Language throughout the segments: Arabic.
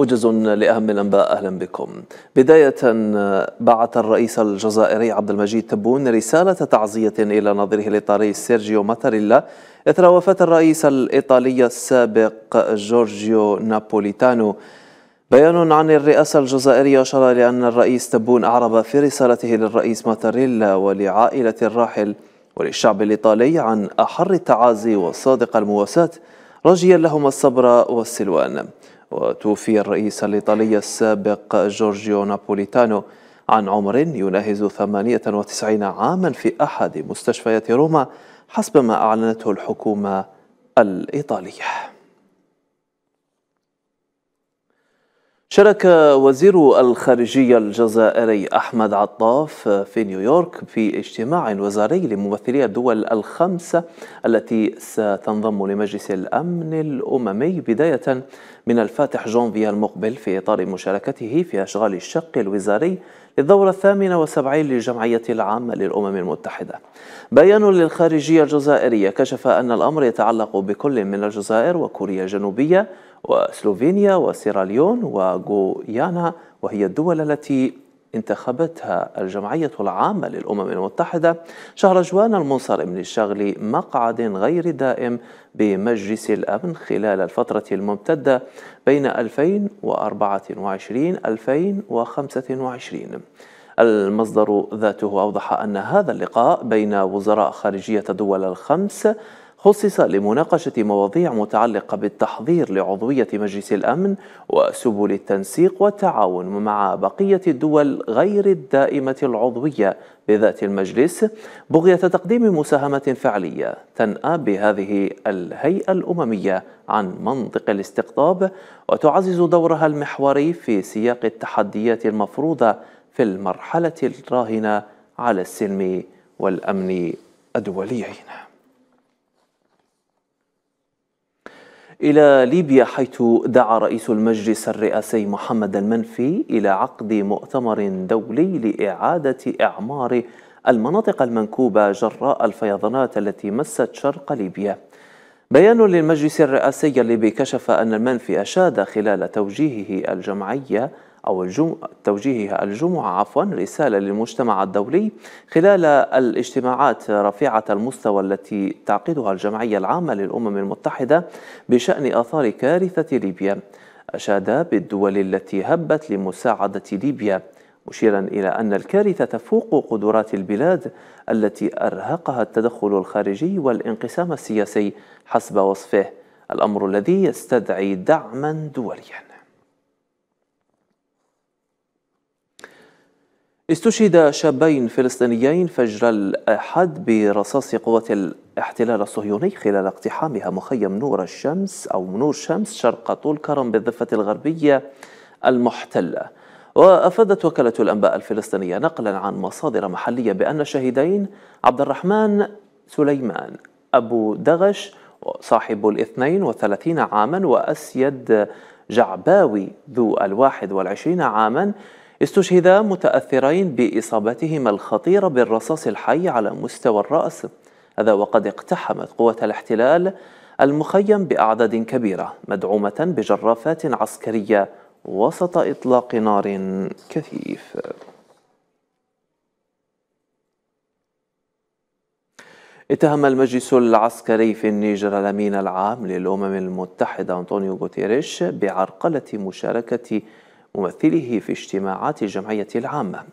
موجز لأهم الأنباء أهلا بكم بداية بعث الرئيس الجزائري عبد المجيد تبون رسالة تعزية إلى نظيره الإيطالي سيرجيو ماتاريلا إثر وفاة الرئيس الإيطالي السابق جورجيو نابوليتانو بيان عن الرئاسة الجزائرية أشار لأن الرئيس تبون أعرب في رسالته للرئيس ماتاريلا ولعائلة الراحل وللشعب الإيطالي عن أحر التعازي وصادق المواساة رجيا لهم الصبر والسلوان وتوفي الرئيس الإيطالي السابق جورجيو نابوليتانو عن عمر يناهز 98 عاما في أحد مستشفيات روما حسب ما أعلنته الحكومة الإيطالية شارك وزير الخارجية الجزائري أحمد عطاف في نيويورك في اجتماع وزاري لممثلي الدول الخمسة التي ستنضم لمجلس الأمن الأممي بداية من الفاتح جونفي المقبل في إطار مشاركته في أشغال الشق الوزاري للدورة الثامنة والسبعين للجمعية العامة للأمم المتحدة بيان للخارجية الجزائرية كشف أن الأمر يتعلق بكل من الجزائر وكوريا الجنوبية وسلوفينيا وسيراليون وغويانا وهي الدول التي انتخبتها الجمعية العامة للأمم المتحدة شهر جوان المنصرم لشغل مقعد غير دائم بمجلس الأمن خلال الفترة الممتدة بين 2024-2025 المصدر ذاته أوضح أن هذا اللقاء بين وزراء خارجية الدول الخمس خصص لمناقشة مواضيع متعلقة بالتحضير لعضوية مجلس الأمن وسبل التنسيق والتعاون مع بقية الدول غير الدائمة العضوية بذات المجلس بغية تقديم مساهمة فعلية تنأى بهذه الهيئة الأممية عن منطق الاستقطاب وتعزز دورها المحوري في سياق التحديات المفروضة في المرحلة الراهنة على السلم والأمن الدوليين إلى ليبيا حيث دعا رئيس المجلس الرئاسي محمد المنفي إلى عقد مؤتمر دولي لإعادة إعمار المناطق المنكوبة جراء الفيضانات التي مست شرق ليبيا بيان للمجلس الرئاسي الليبي كشف أن المنفي أشاد خلال توجيهه الجمعية أو الجم... توجيهها الجمعة عفوا رسالة للمجتمع الدولي خلال الاجتماعات رفيعة المستوى التي تعقدها الجمعية العامة للأمم المتحدة بشأن آثار كارثة ليبيا أشاد بالدول التي هبت لمساعدة ليبيا مشيرا إلى أن الكارثة تفوق قدرات البلاد التي أرهقها التدخل الخارجي والانقسام السياسي حسب وصفه الأمر الذي يستدعي دعما دوليا استشهد شابين فلسطينيين فجر الأحد برصاص قوات الاحتلال الصهيوني خلال اقتحامها مخيم نور الشمس أو نور شمس شرق طول كرم بالضفة الغربية المحتلة وأفادت وكالة الأنباء الفلسطينية نقلا عن مصادر محلية بأن الشهيدين عبد الرحمن سليمان أبو دغش صاحب الاثنين وثلاثين عاما وأسيد جعباوي ذو الواحد والعشرين عاما استشهد متأثرين بإصابتهما الخطيرة بالرصاص الحي على مستوى الرأس هذا وقد اقتحمت قوة الاحتلال المخيم بأعداد كبيرة مدعومة بجرافات عسكرية وسط إطلاق نار كثيف اتهم المجلس العسكري في النيجر الأمين العام للأمم المتحدة أنطونيو غوتيريش بعرقلة مشاركة ممثله في اجتماعات الجمعية العامة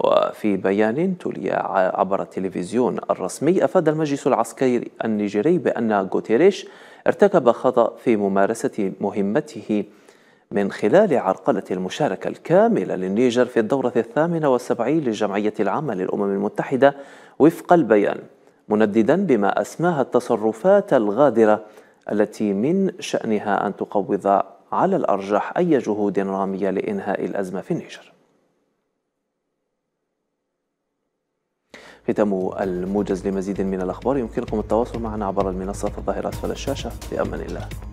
وفي بيان تولي عبر التلفزيون الرسمي أفاد المجلس العسكري النيجيري بأن غوتيريش ارتكب خطأ في ممارسة مهمته من خلال عرقلة المشاركة الكاملة للنيجر في الدورة الثامنة والسبعين للجمعية العامة للأمم المتحدة وفق البيان منددا بما أسماها التصرفات الغادرة التي من شأنها أن تقوض على الأرجح أي جهود رامية لإنهاء الأزمة في النيجر ختم الموجز لمزيد من الأخبار يمكنكم التواصل معنا عبر المنصة الظاهرة أسفل الشاشة بأمان الله